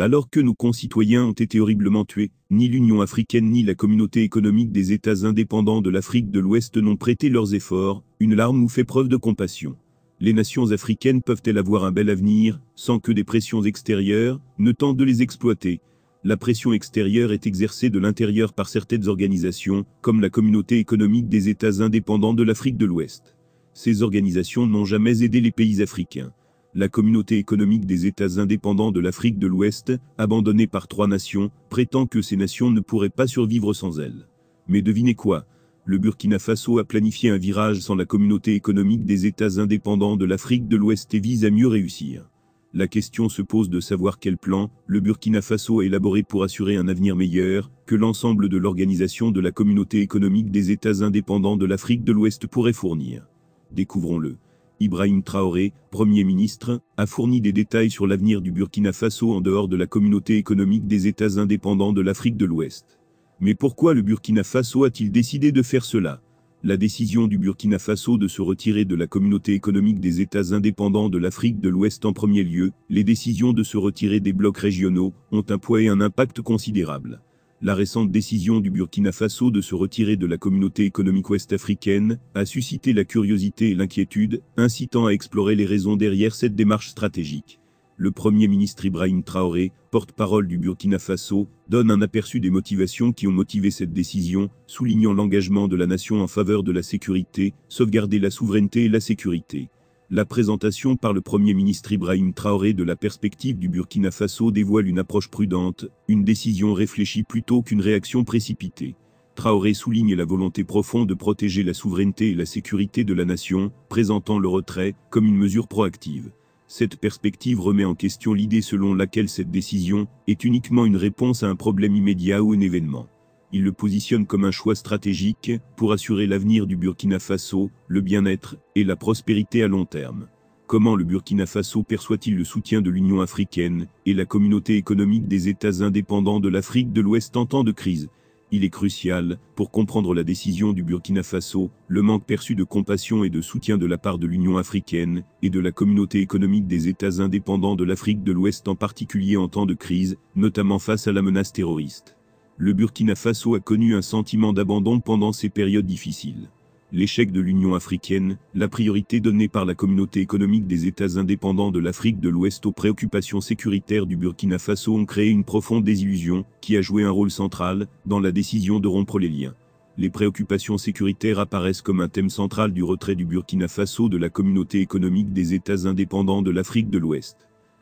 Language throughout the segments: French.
alors que nos concitoyens ont été horriblement tués, ni l'Union africaine ni la communauté économique des États indépendants de l'Afrique de l'Ouest n'ont prêté leurs efforts, une larme nous fait preuve de compassion. Les nations africaines peuvent-elles avoir un bel avenir, sans que des pressions extérieures ne tentent de les exploiter La pression extérieure est exercée de l'intérieur par certaines organisations, comme la communauté économique des États indépendants de l'Afrique de l'Ouest. Ces organisations n'ont jamais aidé les pays africains la communauté économique des États indépendants de l'Afrique de l'Ouest, abandonnée par trois nations, prétend que ces nations ne pourraient pas survivre sans elle. Mais devinez quoi Le Burkina Faso a planifié un virage sans la communauté économique des États indépendants de l'Afrique de l'Ouest et vise à mieux réussir. La question se pose de savoir quel plan le Burkina Faso a élaboré pour assurer un avenir meilleur que l'ensemble de l'organisation de la communauté économique des États indépendants de l'Afrique de l'Ouest pourrait fournir. Découvrons-le. Ibrahim Traoré, Premier ministre, a fourni des détails sur l'avenir du Burkina Faso en dehors de la communauté économique des États indépendants de l'Afrique de l'Ouest. Mais pourquoi le Burkina Faso a-t-il décidé de faire cela La décision du Burkina Faso de se retirer de la communauté économique des États indépendants de l'Afrique de l'Ouest en premier lieu, les décisions de se retirer des blocs régionaux, ont un poids et un impact considérable. La récente décision du Burkina Faso de se retirer de la communauté économique ouest-africaine a suscité la curiosité et l'inquiétude, incitant à explorer les raisons derrière cette démarche stratégique. Le Premier ministre Ibrahim Traoré, porte-parole du Burkina Faso, donne un aperçu des motivations qui ont motivé cette décision, soulignant l'engagement de la nation en faveur de la sécurité, sauvegarder la souveraineté et la sécurité. La présentation par le Premier ministre Ibrahim Traoré de la perspective du Burkina Faso dévoile une approche prudente, une décision réfléchie plutôt qu'une réaction précipitée. Traoré souligne la volonté profonde de protéger la souveraineté et la sécurité de la nation, présentant le retrait comme une mesure proactive. Cette perspective remet en question l'idée selon laquelle cette décision est uniquement une réponse à un problème immédiat ou un événement. Il le positionne comme un choix stratégique pour assurer l'avenir du Burkina Faso, le bien-être et la prospérité à long terme. Comment le Burkina Faso perçoit-il le soutien de l'Union africaine et la communauté économique des États indépendants de l'Afrique de l'Ouest en temps de crise Il est crucial, pour comprendre la décision du Burkina Faso, le manque perçu de compassion et de soutien de la part de l'Union africaine et de la communauté économique des États indépendants de l'Afrique de l'Ouest en particulier en temps de crise, notamment face à la menace terroriste le Burkina Faso a connu un sentiment d'abandon pendant ces périodes difficiles. L'échec de l'Union africaine, la priorité donnée par la communauté économique des États indépendants de l'Afrique de l'Ouest aux préoccupations sécuritaires du Burkina Faso ont créé une profonde désillusion, qui a joué un rôle central, dans la décision de rompre les liens. Les préoccupations sécuritaires apparaissent comme un thème central du retrait du Burkina Faso de la communauté économique des États indépendants de l'Afrique de l'Ouest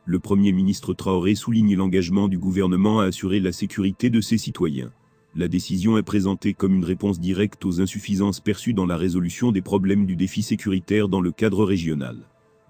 le Premier ministre Traoré souligne l'engagement du gouvernement à assurer la sécurité de ses citoyens. La décision est présentée comme une réponse directe aux insuffisances perçues dans la résolution des problèmes du défi sécuritaire dans le cadre régional.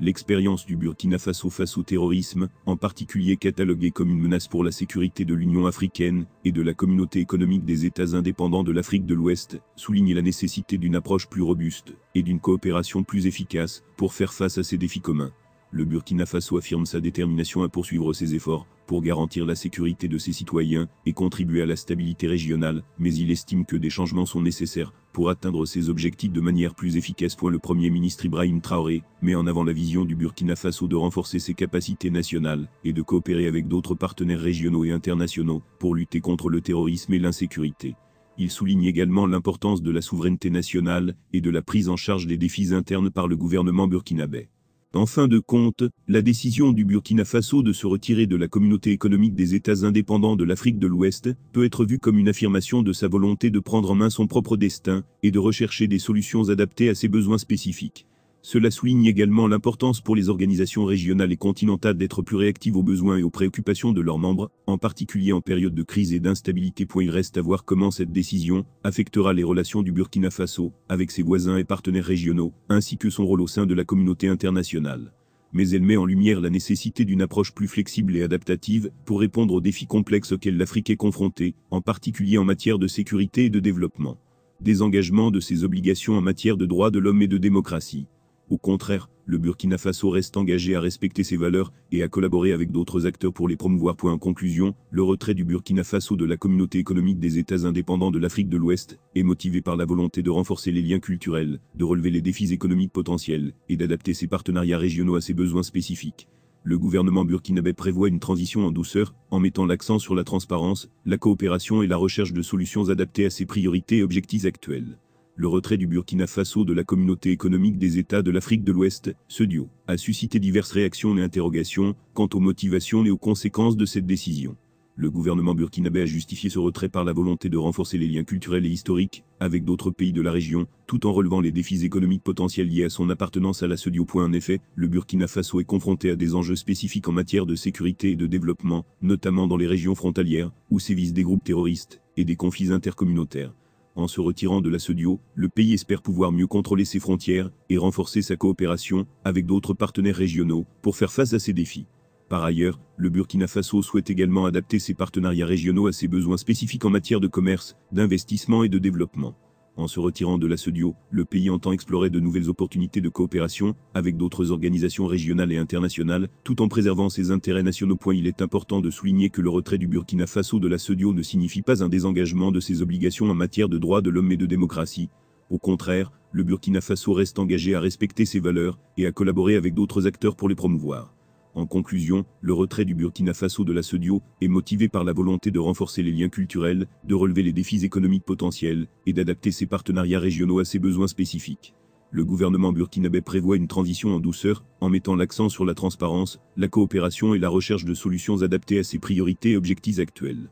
L'expérience du Burkina Faso face au terrorisme, en particulier cataloguée comme une menace pour la sécurité de l'Union africaine et de la communauté économique des États indépendants de l'Afrique de l'Ouest, souligne la nécessité d'une approche plus robuste et d'une coopération plus efficace pour faire face à ces défis communs le Burkina Faso affirme sa détermination à poursuivre ses efforts pour garantir la sécurité de ses citoyens et contribuer à la stabilité régionale, mais il estime que des changements sont nécessaires pour atteindre ses objectifs de manière plus efficace. le Premier ministre Ibrahim Traoré met en avant la vision du Burkina Faso de renforcer ses capacités nationales et de coopérer avec d'autres partenaires régionaux et internationaux pour lutter contre le terrorisme et l'insécurité. Il souligne également l'importance de la souveraineté nationale et de la prise en charge des défis internes par le gouvernement burkinabé. En fin de compte, la décision du Burkina Faso de se retirer de la communauté économique des États indépendants de l'Afrique de l'Ouest peut être vue comme une affirmation de sa volonté de prendre en main son propre destin et de rechercher des solutions adaptées à ses besoins spécifiques. Cela souligne également l'importance pour les organisations régionales et continentales d'être plus réactives aux besoins et aux préoccupations de leurs membres, en particulier en période de crise et d'instabilité. Il reste à voir comment cette décision affectera les relations du Burkina Faso avec ses voisins et partenaires régionaux, ainsi que son rôle au sein de la communauté internationale. Mais elle met en lumière la nécessité d'une approche plus flexible et adaptative pour répondre aux défis complexes auxquels l'Afrique est confrontée, en particulier en matière de sécurité et de développement. Désengagement de ses obligations en matière de droits de l'homme et de démocratie. Au contraire, le Burkina Faso reste engagé à respecter ses valeurs et à collaborer avec d'autres acteurs pour les promouvoir. Point en conclusion, le retrait du Burkina Faso de la communauté économique des États indépendants de l'Afrique de l'Ouest est motivé par la volonté de renforcer les liens culturels, de relever les défis économiques potentiels et d'adapter ses partenariats régionaux à ses besoins spécifiques le gouvernement burkinabé prévoit une transition en douceur, en mettant l'accent sur la transparence, la coopération et la recherche de solutions adaptées à ses priorités et objectifs actuels le retrait du Burkina Faso de la communauté économique des États de l'Afrique de l'Ouest, ce a suscité diverses réactions et interrogations quant aux motivations et aux conséquences de cette décision. Le gouvernement burkinabé a justifié ce retrait par la volonté de renforcer les liens culturels et historiques avec d'autres pays de la région, tout en relevant les défis économiques potentiels liés à son appartenance à la Point En effet, le Burkina Faso est confronté à des enjeux spécifiques en matière de sécurité et de développement, notamment dans les régions frontalières, où sévissent des groupes terroristes et des conflits intercommunautaires. En se retirant de la CEDIO, le pays espère pouvoir mieux contrôler ses frontières et renforcer sa coopération avec d'autres partenaires régionaux pour faire face à ces défis. Par ailleurs, le Burkina Faso souhaite également adapter ses partenariats régionaux à ses besoins spécifiques en matière de commerce, d'investissement et de développement. En se retirant de la CEDIO, le pays entend explorer de nouvelles opportunités de coopération avec d'autres organisations régionales et internationales, tout en préservant ses intérêts nationaux. Point, il est important de souligner que le retrait du Burkina Faso de la CEDIO ne signifie pas un désengagement de ses obligations en matière de droits de l'homme et de démocratie. Au contraire, le Burkina Faso reste engagé à respecter ses valeurs et à collaborer avec d'autres acteurs pour les promouvoir. En conclusion, le retrait du Burkina Faso de la SEDIO est motivé par la volonté de renforcer les liens culturels, de relever les défis économiques potentiels et d'adapter ses partenariats régionaux à ses besoins spécifiques. Le gouvernement burkinabé prévoit une transition en douceur, en mettant l'accent sur la transparence, la coopération et la recherche de solutions adaptées à ses priorités et objectifs actuels.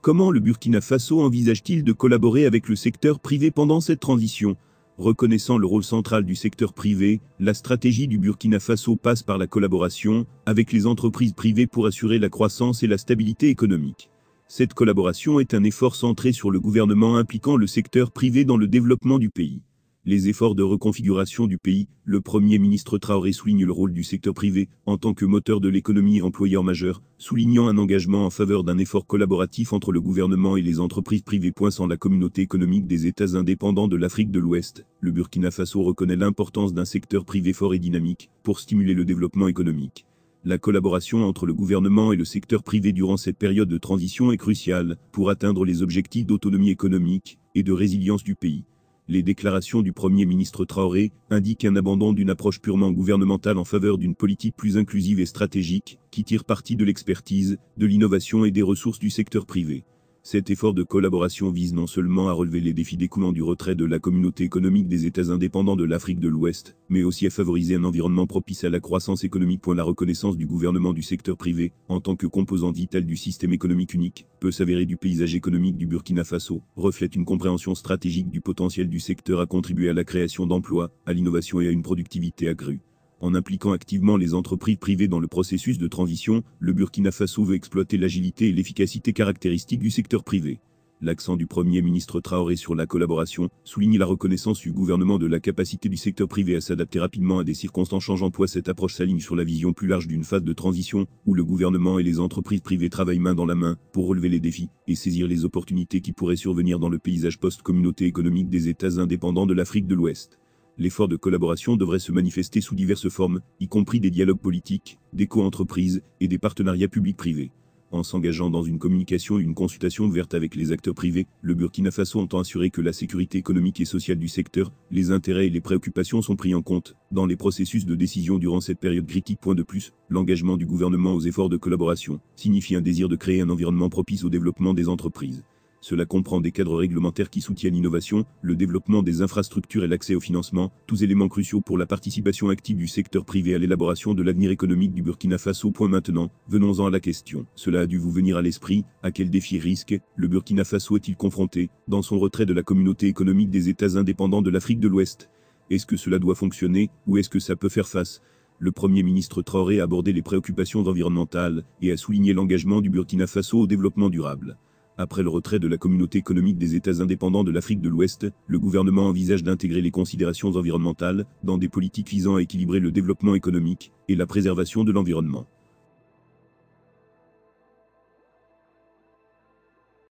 Comment le Burkina Faso envisage-t-il de collaborer avec le secteur privé pendant cette transition reconnaissant le rôle central du secteur privé, la stratégie du Burkina Faso passe par la collaboration avec les entreprises privées pour assurer la croissance et la stabilité économique. Cette collaboration est un effort centré sur le gouvernement impliquant le secteur privé dans le développement du pays les efforts de reconfiguration du pays, le Premier ministre Traoré souligne le rôle du secteur privé en tant que moteur de l'économie et employeur majeur, soulignant un engagement en faveur d'un effort collaboratif entre le gouvernement et les entreprises privées. pointant la communauté économique des États indépendants de l'Afrique de l'Ouest, le Burkina Faso reconnaît l'importance d'un secteur privé fort et dynamique pour stimuler le développement économique. La collaboration entre le gouvernement et le secteur privé durant cette période de transition est cruciale pour atteindre les objectifs d'autonomie économique et de résilience du pays les déclarations du Premier ministre Traoré indiquent un abandon d'une approche purement gouvernementale en faveur d'une politique plus inclusive et stratégique, qui tire parti de l'expertise, de l'innovation et des ressources du secteur privé. Cet effort de collaboration vise non seulement à relever les défis découlant du retrait de la communauté économique des États indépendants de l'Afrique de l'Ouest, mais aussi à favoriser un environnement propice à la croissance économique. La reconnaissance du gouvernement du secteur privé, en tant que composant vital du système économique unique, peut s'avérer du paysage économique du Burkina Faso, reflète une compréhension stratégique du potentiel du secteur à contribuer à la création d'emplois, à l'innovation et à une productivité accrue. En impliquant activement les entreprises privées dans le processus de transition, le Burkina Faso veut exploiter l'agilité et l'efficacité caractéristiques du secteur privé. L'accent du Premier ministre Traoré sur la collaboration souligne la reconnaissance du gouvernement de la capacité du secteur privé à s'adapter rapidement à des circonstances changeantes. cette approche s'aligne sur la vision plus large d'une phase de transition où le gouvernement et les entreprises privées travaillent main dans la main pour relever les défis et saisir les opportunités qui pourraient survenir dans le paysage post-communauté économique des États indépendants de l'Afrique de l'Ouest l'effort de collaboration devrait se manifester sous diverses formes, y compris des dialogues politiques, des co-entreprises et des partenariats publics-privés. En s'engageant dans une communication et une consultation ouverte avec les acteurs privés, le Burkina Faso entend assurer que la sécurité économique et sociale du secteur, les intérêts et les préoccupations sont pris en compte dans les processus de décision durant cette période critique. Point de plus, l'engagement du gouvernement aux efforts de collaboration signifie un désir de créer un environnement propice au développement des entreprises. Cela comprend des cadres réglementaires qui soutiennent l'innovation, le développement des infrastructures et l'accès au financement, tous éléments cruciaux pour la participation active du secteur privé à l'élaboration de l'avenir économique du Burkina Faso. Point maintenant, venons-en à la question. Cela a dû vous venir à l'esprit, à quel défi risque le Burkina Faso est-il confronté dans son retrait de la communauté économique des États indépendants de l'Afrique de l'Ouest Est-ce que cela doit fonctionner ou est-ce que ça peut faire face le Premier ministre Traoré a abordé les préoccupations environnementales et a souligné l'engagement du Burkina Faso au développement durable. Après le retrait de la communauté économique des États indépendants de l'Afrique de l'Ouest, le gouvernement envisage d'intégrer les considérations environnementales dans des politiques visant à équilibrer le développement économique et la préservation de l'environnement.